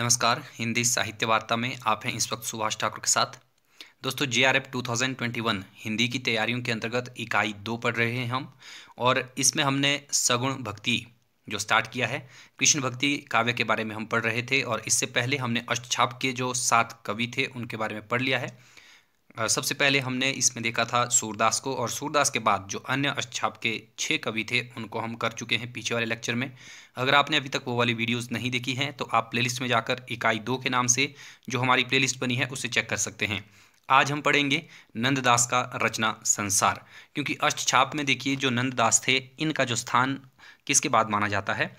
नमस्कार हिंदी साहित्य वार्ता में आप हैं इस वक्त सुभाष ठाकुर के साथ दोस्तों J R F two thousand twenty one Hindi की तैयारियों के अंतर्गत इकाई दो पढ़ रहे हैं हम और इसमें हमने सगुण भक्ति जो स्टार्ट किया है कृष्ण भक्ति काव्य के बारे में हम पढ़ रहे थे और इससे पहले हमने अष्टछाप के जो सात कवि थे उनके बारे में पढ़ लिया है सबसे पहले हमने इसमें देखा था सूरदास को और सूरदास के बाद जो अन्य अच्छाप के छः कवि थे उनको हम कर चुके हैं पीछे वाले लेक्चर में अगर आपने अभी तक वो वाली वीडियोस नहीं देखी हैं तो आप प्लेलिस्ट में जाकर इकाई दो के नाम से जो हमारी प्लेलिस्ट बनी है उसे चेक कर सकते हैं आज हम पढ़ेंगे नंददास का रचना संसार क्योंकि अष्टछाप में देखिए जो नंददास थे इनका जो स्थान किसके बाद माना जाता है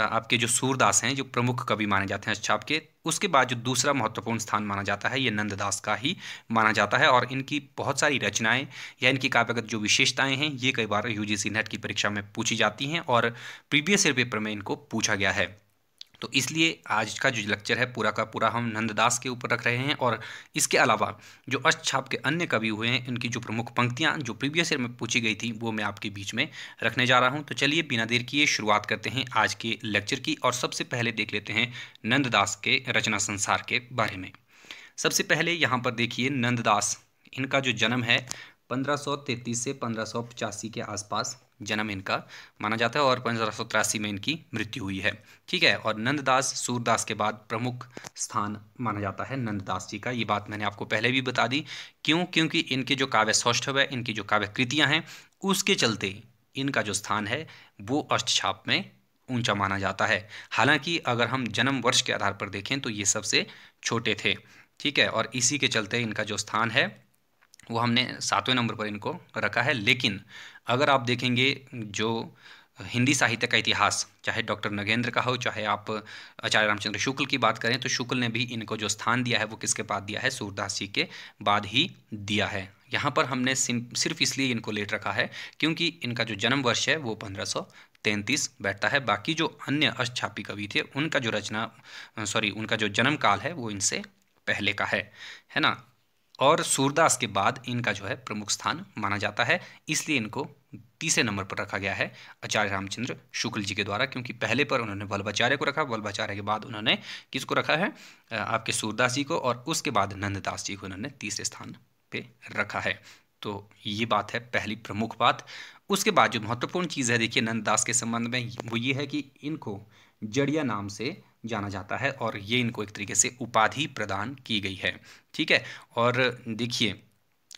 आपके जो सूरदास हैं जो प्रमुख कवि माने जाते हैं अच्छा के उसके बाद जो दूसरा महत्वपूर्ण स्थान माना जाता है ये नंददास का ही माना जाता है और इनकी बहुत सारी रचनाएं या इनकी काव्यगत जो विशेषताएं हैं ये कई बार यूजीसी नेट की परीक्षा में पूछी जाती हैं और प्रीवियस ईयर पेपर में इनको पूछा गया है तो इसलिए आज का जो लेक्चर है पूरा का पूरा हम नंददास के ऊपर रख रहे हैं और इसके अलावा जो अष्टछाप के अन्य कवि हुए हैं उनकी जो प्रमुख पंक्तियाँ जो प्रीवियस ईयर में पूछी गई थी वो मैं आपके बीच में रखने जा रहा हूँ तो चलिए बिना देर किए शुरुआत करते हैं आज के लेक्चर की और सबसे पहले देख लेते हैं नंददास के रचना संसार के बारे में सबसे पहले यहाँ पर देखिए नंददास इनका जो जन्म है 1533 से 1585 के आसपास जन्म इनका माना जाता है और पंद्रह में इनकी मृत्यु हुई है ठीक है और नंददास सूरदास के बाद प्रमुख स्थान माना जाता है नंददास जी का ये बात मैंने आपको पहले भी बता दी क्यों क्योंकि इनके जो काव्य सौष्ठव है इनकी जो काव्य कृतियाँ हैं उसके चलते इनका जो स्थान है वो अष्टछाप में ऊंचा माना जाता है हालांकि अगर हम जन्म वर्ष के आधार पर देखें तो ये सबसे छोटे थे ठीक है और इसी के चलते इनका जो स्थान है वो हमने सातवें नंबर पर इनको रखा है लेकिन अगर आप देखेंगे जो हिंदी साहित्य का इतिहास चाहे डॉक्टर नगेंद्र का हो चाहे आप आचार्य रामचंद्र शुक्ल की बात करें तो शुक्ल ने भी इनको जो स्थान दिया है वो किसके बाद दिया है सूरदास जी के बाद ही दिया है यहाँ पर हमने सिर्फ इसलिए इनको लेट रखा है क्योंकि इनका जो जन्म वर्ष है वो पंद्रह तैंतीस बैठता है बाकी जो अन्य अष्टापी कवि थे उनका जो रचना सॉरी उनका जो जन्म काल है वो इनसे पहले का है है ना और सूरदास के बाद इनका जो है प्रमुख स्थान माना जाता है इसलिए इनको तीसरे नंबर पर रखा गया है आचार्य रामचंद्र शुक्ल जी के द्वारा क्योंकि पहले पर उन्होंने वल्भाचार्य को रखा वल्भाचार्य के बाद उन्होंने किसको रखा है आपके सूरदास जी को और उसके बाद नंददास जी को उन्होंने तीसरे स्थान पे रखा है तो ये बात है पहली प्रमुख बात उसके बाद जो महत्वपूर्ण चीज़ है देखिए नंददास के संबंध में वो ये है कि इनको जड़िया नाम से जाना जाता है और ये इनको एक तरीके से उपाधि प्रदान की गई है ठीक है और देखिए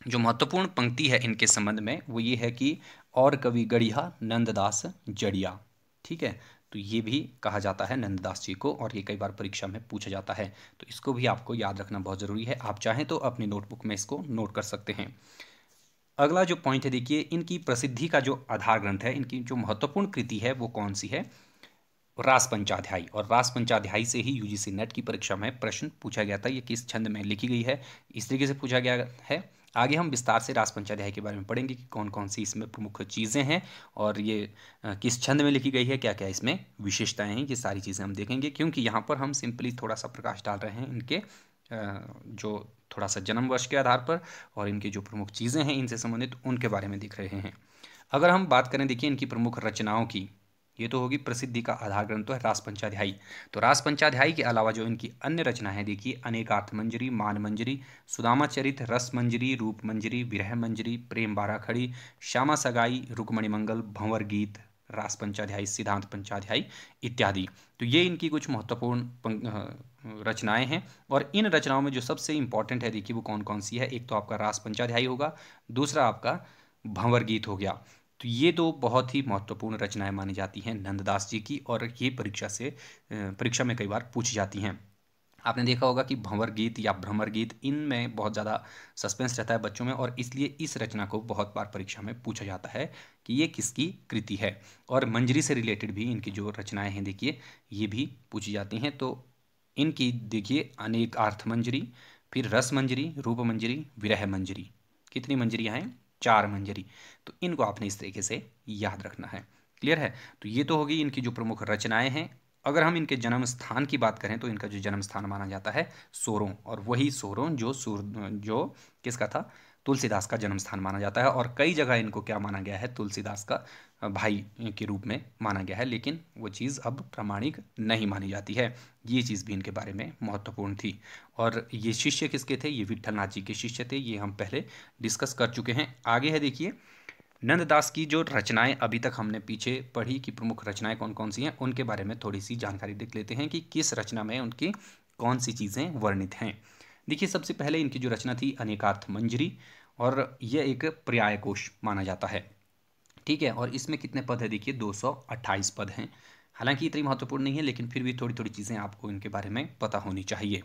जो महत्वपूर्ण पंक्ति है इनके संबंध में वो ये है कि और कवि गढ़िया नंददास जड़िया ठीक है तो ये भी कहा जाता है नंददास जी को और ये कई बार परीक्षा में पूछा जाता है तो इसको भी आपको याद रखना बहुत ज़रूरी है आप चाहें तो अपनी नोटबुक में इसको नोट कर सकते हैं अगला जो पॉइंट है देखिए इनकी प्रसिद्धि का जो आधार ग्रंथ है इनकी जो महत्वपूर्ण कृति है वो कौन सी है रास और रास से ही यूजीसी नेट की परीक्षा में प्रश्न पूछा गया था ये किस छंद में लिखी गई है इस तरीके से पूछा गया है आगे हम विस्तार से रास पंचाध्याय के बारे में पढ़ेंगे कि कौन कौन सी इसमें प्रमुख चीज़ें हैं और ये किस छंद में लिखी गई है क्या क्या इसमें विशेषताएं हैं ये सारी चीज़ें हम देखेंगे क्योंकि यहाँ पर हम सिंपली थोड़ा सा प्रकाश डाल रहे हैं इनके जो थोड़ा सा जन्म वर्ष के आधार पर और इनके जो प्रमुख चीज़ें हैं इनसे संबंधित उनके बारे में दिख रहे हैं अगर हम बात करें देखिए इनकी प्रमुख रचनाओं की ये तो होगी प्रसिद्धि का आधार ग्रंथ तो है रास तो रास के अलावा जो इनकी अन्य रचना है देखिए अनेकार्थ मंजरी मान मंजरी चरित रस मंजरी रूप मंजरी विरह मंजरी प्रेम बाराखड़ी श्यामा सगाई रुकमणिमंगल भंवर गीत रास सिद्धांत पंचाध्यायी इत्यादि तो ये इनकी कुछ महत्वपूर्ण रचनाएं हैं और इन रचनाओं में जो सबसे इंपॉर्टेंट है देखिए वो कौन कौन सी है एक तो आपका रास होगा दूसरा आपका भंवर गीत हो गया तो ये दो बहुत ही महत्वपूर्ण रचनाएं मानी जाती हैं नंददास जी की और ये परीक्षा से परीक्षा में कई बार पूछी जाती हैं आपने देखा होगा कि भंवर गीत या भ्रमर गीत इनमें बहुत ज़्यादा सस्पेंस रहता है बच्चों में और इसलिए इस रचना को बहुत बार परीक्षा में पूछा जाता है कि ये किसकी कृति है और मंजरी से रिलेटेड भी इनकी जो रचनाएं हैं देखिए ये भी पूछी जाती हैं तो इनकी देखिए अनेक आर्थ मंजरी फिर रस मंजरी रूप मंजरी विरह मंजरी कितनी मंजरियाँ हैं चार मंजरी तो इनको आपने इस तरीके से याद रखना है क्लियर है तो ये तो होगी इनकी जो प्रमुख रचनाएं हैं अगर हम इनके जन्म स्थान की बात करें तो इनका जो जन्म स्थान माना जाता है सोरों और वही सोरों जो सूर जो किसका था तुलसीदास का जन्म स्थान माना जाता है और कई जगह इनको क्या माना गया है तुलसीदास का भाई के रूप में माना गया है लेकिन वो चीज़ अब प्रामाणिक नहीं मानी जाती है ये चीज़ भी इनके बारे में महत्वपूर्ण थी और ये शिष्य किसके थे ये विठलनाथ जी के शिष्य थे ये हम पहले डिस्कस कर चुके हैं आगे है देखिए नंददास की जो रचनाएं अभी तक हमने पीछे पढ़ी कि प्रमुख रचनाएं कौन कौन सी हैं उनके बारे में थोड़ी सी जानकारी देख लेते हैं कि किस रचना में उनकी कौन सी चीज़ें वर्णित हैं देखिए सबसे पहले इनकी जो रचना थी अनेकार्थ मंजरी और यह एक पर्याय कोश माना जाता है ठीक है और इसमें कितने पद है देखिए 228 पद हैं हालांकि इतनी महत्वपूर्ण नहीं है लेकिन फिर भी थोड़ी थोड़ी चीज़ें आपको इनके बारे में पता होनी चाहिए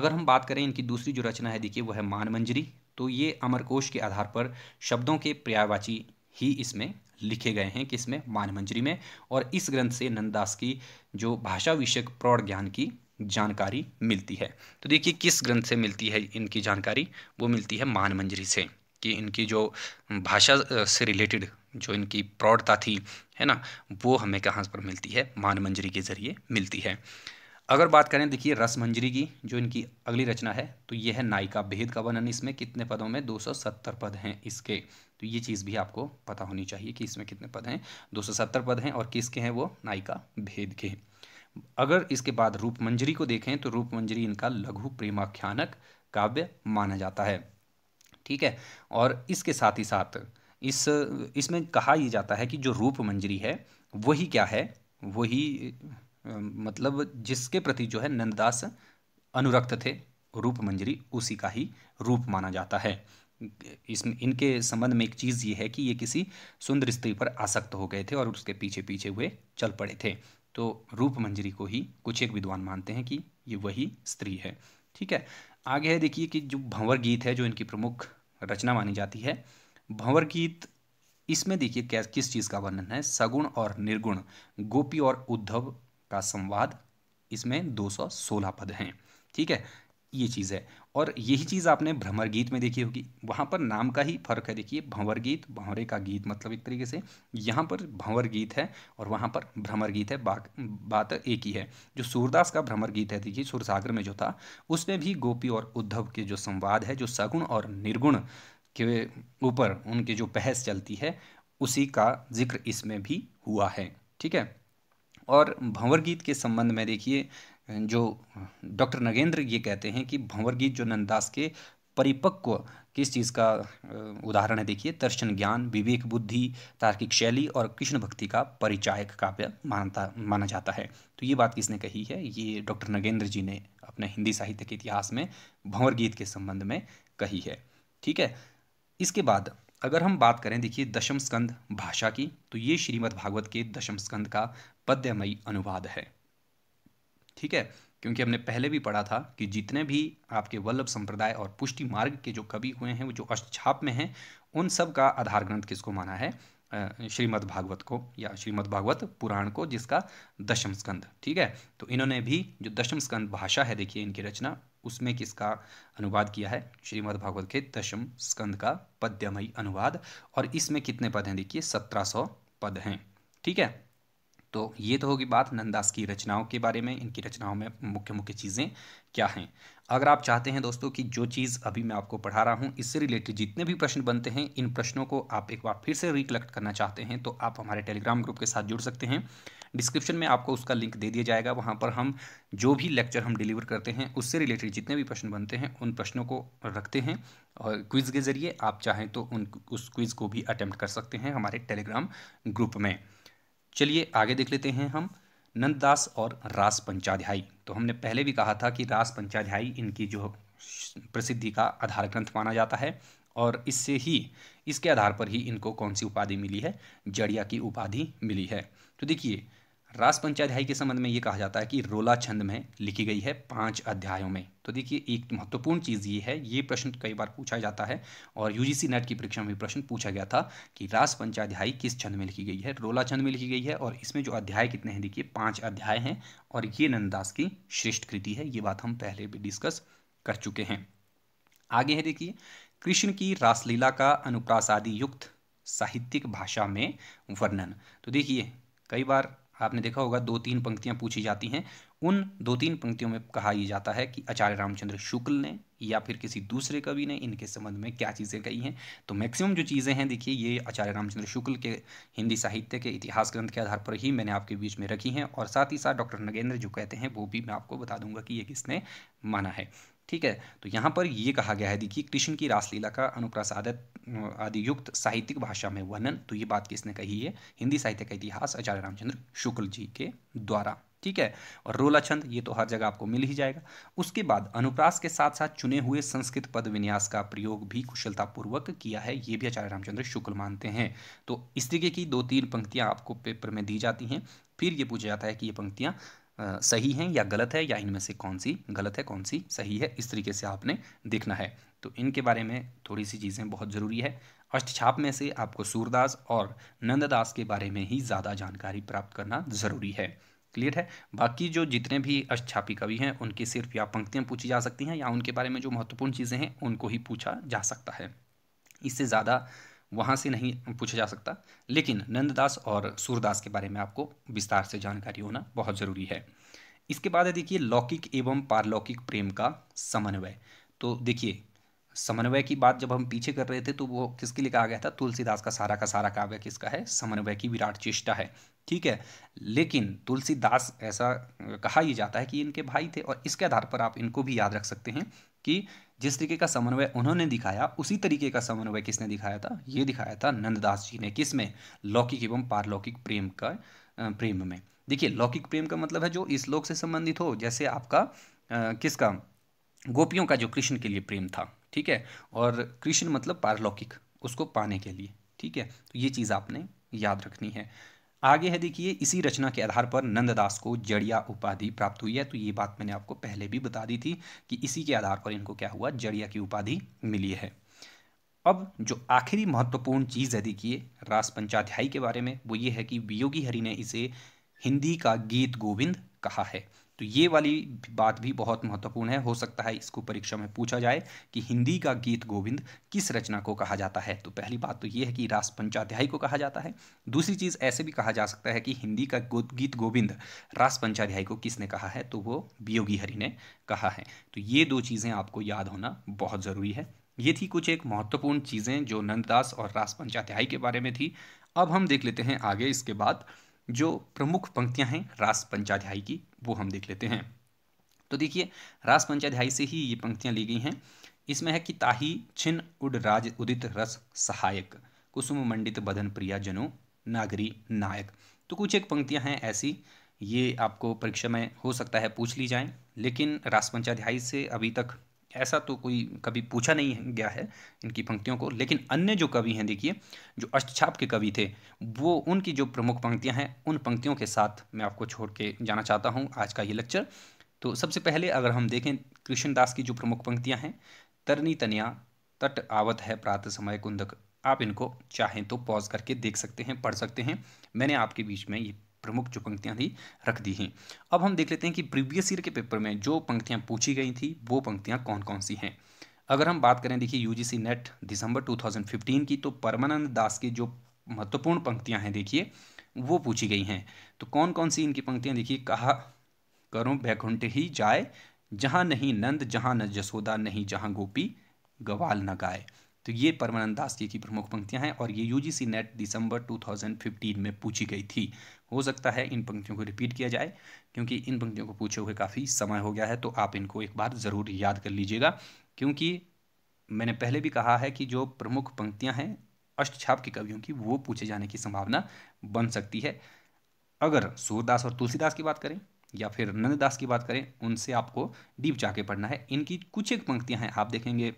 अगर हम बात करें इनकी दूसरी जो रचना है देखिए वह है मान मंजरी तो ये अमरकोश के आधार पर शब्दों के पर्यायवाची ही इसमें लिखे गए हैं कि इसमें मान मंजरी में और इस ग्रंथ से नंददास की जो भाषा विषयक प्रौढ़ ज्ञान की जानकारी मिलती है तो देखिए किस ग्रंथ से मिलती है इनकी जानकारी वो मिलती है मान मंजरी से कि इनकी जो भाषा से रिलेटेड जो इनकी प्रौढ़ता थी है ना वो हमें कहाँ पर मिलती है मान मंजरी के ज़रिए मिलती है अगर बात करें देखिए रस मंजरी की जो इनकी अगली रचना है तो ये है नायिका भेद का वर्णन इसमें कितने पदों में 270 पद हैं इसके तो ये चीज़ भी आपको पता होनी चाहिए कि इसमें कितने पद हैं 270 पद हैं और किसके हैं वो नायिका भेद के हैं अगर इसके बाद रूपमंजरी को देखें तो रूपमंजरी इनका लघु प्रेमाख्यानक काव्य माना जाता है ठीक है और इसके साथ ही साथ इस इसमें कहा ही जाता है कि जो रूपमंजरी है वही क्या है वही मतलब जिसके प्रति जो है नंददास अनुरक्त थे रूपमंजरी उसी का ही रूप माना जाता है इसमें इनके संबंध में एक चीज़ ये है कि ये किसी सुंदर स्त्री पर आसक्त हो गए थे और उसके पीछे पीछे हुए चल पड़े थे तो रूप मंजरी को ही कुछ एक विद्वान मानते हैं कि ये वही स्त्री है ठीक है आगे है देखिए कि जो भंवर गीत है जो इनकी प्रमुख रचना मानी जाती है भंवर गीत इसमें देखिए क्या किस चीज़ का वर्णन है सगुण और निर्गुण गोपी और उद्धव का संवाद इसमें 216 पद हैं ठीक है ये चीज़ है और यही चीज़ आपने भ्रमर गीत में देखी होगी वहाँ पर नाम का ही फर्क है देखिए भंवर गीत भंवरे का गीत मतलब एक तरीके से यहाँ पर भंवर गीत है और वहाँ पर भ्रमर गीत है बा, बात एक ही है जो सूरदास का भ्रमर गीत है देखिए सुरसागर में जो था उसमें भी गोपी और उद्धव के जो संवाद है जो सगुण और निर्गुण के ऊपर उनकी जो बहस चलती है उसी का जिक्र इसमें भी हुआ है ठीक है और भंवर गीत के संबंध में देखिए जो डॉक्टर नगेंद्र ये कहते हैं कि भंवर गीत जो नंदास के परिपक्व किस चीज़ का उदाहरण है देखिए दर्शन ज्ञान विवेक बुद्धि तार्किक शैली और कृष्ण भक्ति का परिचायक काव्य मानता माना जाता है तो ये बात किसने कही है ये डॉक्टर नगेंद्र जी ने अपने हिंदी साहित्य के इतिहास में भंवर गीत के संबंध में कही है ठीक है इसके बाद अगर हम बात करें देखिए दशम स्कंद भाषा की तो ये श्रीमद् भागवत के दशम स्कंद का पद्यमयी अनुवाद है ठीक है क्योंकि हमने पहले भी पढ़ा था कि जितने भी आपके वल्लभ संप्रदाय और पुष्टि मार्ग के जो कवि हुए हैं वो जो अष्टछाप में हैं उन सब का आधार ग्रंथ किसको माना है श्रीमद् भागवत को या श्रीमद् भागवत पुराण को जिसका दशम स्कंद ठीक है तो इन्होंने भी जो दशम स्कंद भाषा है देखिए इनकी रचना उसमें किसका अनुवाद किया है श्रीमद् भागवत के दशम स्कंद का पद्यमयी अनुवाद और इसमें कितने पद हैं देखिए सत्रह सौ पद हैं ठीक है तो ये तो होगी बात नंदास की रचनाओं के बारे में इनकी रचनाओं में मुख्य मुख्य चीज़ें क्या हैं अगर आप चाहते हैं दोस्तों कि जो चीज़ अभी मैं आपको पढ़ा रहा हूँ इससे रिलेटेड जितने भी प्रश्न बनते हैं इन प्रश्नों को आप एक बार फिर से रिकलेक्ट करना चाहते हैं तो आप हमारे टेलीग्राम ग्रुप के साथ जुड़ सकते हैं डिस्क्रिप्शन में आपको उसका लिंक दे दिया जाएगा वहाँ पर हम जो भी लेक्चर हम डिलीवर करते हैं उससे रिलेटेड जितने भी प्रश्न बनते हैं उन प्रश्नों को रखते हैं और क्विज़ के ज़रिए आप चाहें तो उन उस क्विज़ को भी अटैम्प्ट कर सकते हैं हमारे टेलीग्राम ग्रुप में चलिए आगे देख लेते हैं हम नंददास और रास पंचाध्यायी तो हमने पहले भी कहा था कि रास पंचाध्यायी इनकी जो प्रसिद्धि का आधार ग्रंथ माना जाता है और इससे ही इसके आधार पर ही इनको कौन सी उपाधि मिली है जड़िया की उपाधि मिली है तो देखिए रास पंचाध्याय के संबंध में ये कहा जाता है कि रोला छंद में लिखी गई है पांच अध्यायों में तो देखिए एक महत्वपूर्ण चीज़ ये है ये प्रश्न कई बार पूछा जाता है और यूजीसी नेट की परीक्षा में प्रश्न पूछा गया था कि रास पंचाध्याय किस छंद में लिखी गई है रोला छंद में लिखी गई है और इसमें जो अध्याय कितने हैं देखिए पाँच अध्याय हैं और ये नंददास की श्रेष्ठ कृति है ये बात हम पहले भी डिस्कस कर चुके हैं आगे है देखिए कृष्ण की रासलीला का अनुप्रासादी युक्त साहित्यिक भाषा में वर्णन तो देखिए कई बार आपने देखा होगा दो तीन पंक्तियां पूछी जाती हैं उन दो तीन पंक्तियों में कहा यह जाता है कि आचार्य रामचंद्र शुक्ल ने या फिर किसी दूसरे कवि ने इनके संबंध में क्या चीज़ें कही हैं तो मैक्सिमम जो चीज़ें हैं देखिए ये आचार्य रामचंद्र शुक्ल के हिंदी साहित्य के इतिहास ग्रंथ के आधार पर ही मैंने आपके बीच में रखी हैं और साथ ही साथ डॉक्टर नगेंद्र जो कहते हैं वो भी मैं आपको बता दूंगा कि ये किसने माना है ठीक है तो यहाँ पर ये कहा गया है देखिए कृष्ण की रासलीला का अनुप्रास आदि युक्त साहित्यिक भाषा में वर्णन तो ये बात किसने कही है हिंदी साहित्य का इतिहास आचार्य रामचंद्र शुक्ल जी के द्वारा ठीक है और रोला छंद ये तो हर जगह आपको मिल ही जाएगा उसके बाद अनुप्रास के साथ साथ चुने हुए संस्कृत पद विन्यास का प्रयोग भी कुशलतापूर्वक किया है ये भी आचार्य रामचंद्र शुक्ल मानते हैं तो इस तरीके की दो तीन पंक्तियां आपको पेपर में दी जाती हैं फिर ये पूछा जाता है कि ये पंक्तियां सही हैं या गलत है या इनमें से कौन सी गलत है कौन सी सही है इस तरीके से आपने देखना है तो इनके बारे में थोड़ी सी चीज़ें बहुत ज़रूरी है अष्टछाप में से आपको सूरदास और नंददास के बारे में ही ज़्यादा जानकारी प्राप्त करना ज़रूरी है क्लियर है बाकी जो जितने भी अष्टछापी कवि हैं उनकी सिर्फ या पंक्तियाँ पूछी जा सकती हैं या उनके बारे में जो महत्वपूर्ण चीज़ें हैं उनको ही पूछा जा सकता है इससे ज़्यादा वहाँ से नहीं पूछा जा सकता लेकिन नंददास और सूरदास के बारे में आपको विस्तार से जानकारी होना बहुत ज़रूरी है इसके बाद है देखिए लौकिक एवं पारलौकिक प्रेम का समन्वय तो देखिए समन्वय की बात जब हम पीछे कर रहे थे तो वो किसके लिए कहा गया था तुलसीदास का सारा का सारा काव्य किसका है समन्वय की विराट चेष्टा है ठीक है लेकिन तुलसीदास ऐसा कहा ही जाता है कि इनके भाई थे और इसके आधार पर आप इनको भी याद रख सकते हैं कि जिस तरीके का समन्वय उन्होंने दिखाया उसी तरीके का समन्वय किसने दिखाया था ये दिखाया था नंददास जी ने किस में लौकिक एवं पारलौकिक प्रेम का प्रेम में देखिए लौकिक प्रेम का मतलब है जो इस लोक से संबंधित हो जैसे आपका आ, किसका गोपियों का जो कृष्ण के लिए प्रेम था ठीक है और कृष्ण मतलब पारलौकिक उसको पाने के लिए ठीक है तो ये चीज़ आपने याद रखनी है आगे है देखिए इसी रचना के आधार पर नंददास को जड़िया उपाधि प्राप्त हुई है तो ये बात मैंने आपको पहले भी बता दी थी कि इसी के आधार पर इनको क्या हुआ जड़िया की उपाधि मिली है अब जो आखिरी महत्वपूर्ण चीज़ है देखिए रास पंचाध्याय के बारे में वो ये है कि वियोगी हरि ने इसे हिंदी का गीत गोविंद कहा है तो ये वाली बात भी बहुत महत्वपूर्ण है हो सकता है इसको परीक्षा में पूछा जाए कि हिंदी का गीत गोविंद किस रचना को कहा जाता है तो पहली बात तो ये है कि रास पंचाध्यायी को कहा जाता है दूसरी चीज़ ऐसे भी कहा जा सकता है कि हिंदी का गीत गोविंद रास पंचाध्यायी को किसने कहा है तो वो बियोगी हरि ने कहा है तो ये दो चीज़ें आपको याद होना बहुत ज़रूरी है ये थी कुछ एक महत्वपूर्ण चीज़ें जो नंददास और रास पंचाध्याय के बारे में थी अब हम देख लेते हैं आगे इसके बाद जो प्रमुख पंक्तियां हैं रास पंचाध्याय की वो हम देख लेते हैं तो देखिए रास पंचाध्याय से ही ये पंक्तियां ली गई हैं इसमें है कि ताही छिन उड राज उदित रस सहायक कुसुम मंडित बदन प्रिया जनो नागरी नायक तो कुछ एक पंक्तियां हैं ऐसी ये आपको परीक्षा में हो सकता है पूछ ली जाए लेकिन रास पंचाध्याय से अभी तक ऐसा तो कोई कभी पूछा नहीं गया है इनकी पंक्तियों को लेकिन अन्य जो कवि हैं देखिए जो अष्टछाप के कवि थे वो उनकी जो प्रमुख पंक्तियां हैं उन पंक्तियों के साथ मैं आपको छोड़ के जाना चाहता हूं आज का ये लेक्चर तो सबसे पहले अगर हम देखें कृष्णदास की जो प्रमुख पंक्तियाँ हैं तरनी तनिया तट आवत है प्रातः समय कुंदक आप इनको चाहें तो पॉज करके देख सकते हैं पढ़ सकते हैं मैंने आपके बीच में ये प्रमुख जो पंक्तियाँ थी रख दी हैं अब हम देख लेते हैं कि प्रीवियस ईयर के पेपर में जो पंक्तियाँ पूछी गई थी वो पंक्तियाँ कौन कौन सी हैं अगर हम बात करें देखिए यूजीसी नेट दिसंबर 2015 की तो परमानंद दास की जो महत्वपूर्ण पंक्तियां हैं देखिए वो पूछी गई हैं तो कौन कौन सी इनकी पंक्तियां देखिए कहा करो बैकुंठ ही जाए जहाँ नहीं नंद जहाँ न जसोदा नहीं जहाँ गोपी गवाल न गाए तो ये परमानंद दास जी की प्रमुख पंक्तियां हैं और ये यूजीसी नेट दिसंबर 2015 में पूछी गई थी हो सकता है इन पंक्तियों को रिपीट किया जाए क्योंकि इन पंक्तियों को पूछे हुए काफ़ी समय हो गया है तो आप इनको एक बार ज़रूर याद कर लीजिएगा क्योंकि मैंने पहले भी कहा है कि जो प्रमुख पंक्तियाँ हैं अष्टछाप के कवियों की वो पूछे जाने की संभावना बन सकती है अगर सूरदास और तुलसीदास की बात करें या फिर नंददास की बात करें उनसे आपको डीप जाके पढ़ना है इनकी कुछ एक पंक्तियां हैं आप देखेंगे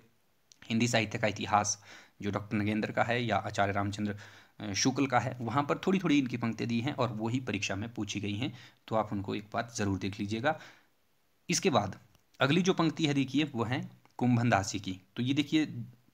हिंदी साहित्य का इतिहास जो डॉक्टर नगेंद्र का है या आचार्य रामचंद्र शुक्ल का है वहाँ पर थोड़ी थोड़ी इनकी पंक्तियाँ दी हैं और वही परीक्षा में पूछी गई हैं तो आप उनको एक बात ज़रूर देख लीजिएगा इसके बाद अगली जो पंक्ति है देखिए वो है कुंभन दासी की तो ये देखिए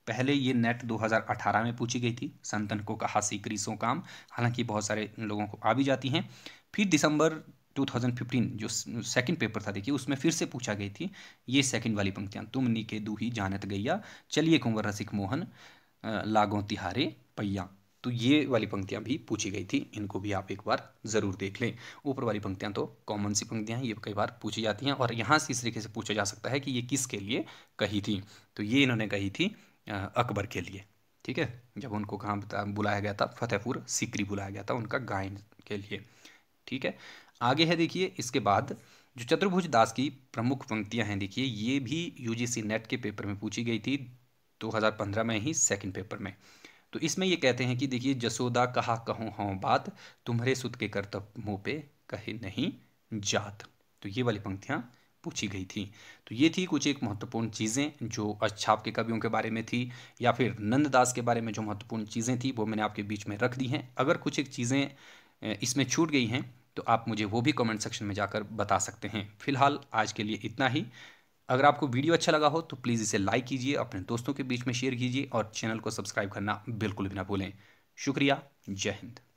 पहले ये नेट 2018 में पूछी गई थी संतन को कहा सीकरी सो काम हालांकि बहुत सारे लोगों को आ भी जाती हैं फिर दिसंबर 2015 जो सेकंड पेपर था देखिए उसमें फिर से पूछा गई थी ये सेकंड वाली पंक्तियाँ तुम नी के दू ही जानत गैया चलिए कुंवर रसिक मोहन लागो तिहारे पैया तो ये वाली पंक्तियाँ भी पूछी गई थी इनको भी आप एक बार ज़रूर देख लें ऊपर वाली पंक्तियाँ तो कॉमन सी पंक्तियाँ हैं ये कई बार पूछी जाती हैं और यहाँ से इस तरीके से पूछा जा सकता है कि ये किसके लिए कही थी तो ये इन्होंने कही थी अकबर के लिए ठीक है जब उनको कहाँ बुलाया गया था फतेहपुर सिकरी बुलाया गया था उनका गायन के लिए ठीक है आगे है देखिए इसके बाद जो चतुर्भुज दास की प्रमुख पंक्तियां हैं देखिए ये भी यूजीसी नेट के पेपर में पूछी गई थी 2015 में ही सेकंड पेपर में तो इसमें ये कहते हैं कि देखिए जसोदा कहा कहो हों हाँ बात तुम्हारे सुत के कर्तव्य मुँह पे कहे नहीं जात तो ये वाली पंक्तियाँ पूछी गई थी तो ये थी कुछ एक महत्वपूर्ण चीज़ें जो अच्छाप के कवियों के बारे में थी या फिर नंददास के बारे में जो महत्वपूर्ण चीज़ें थी वो मैंने आपके बीच में रख दी हैं अगर कुछ एक चीज़ें इसमें छूट गई हैं तो आप मुझे वो भी कमेंट सेक्शन में जाकर बता सकते हैं फिलहाल आज के लिए इतना ही अगर आपको वीडियो अच्छा लगा हो तो प्लीज़ इसे लाइक कीजिए अपने दोस्तों के बीच में शेयर कीजिए और चैनल को सब्सक्राइब करना बिल्कुल भी ना भूलें शुक्रिया जय हिंद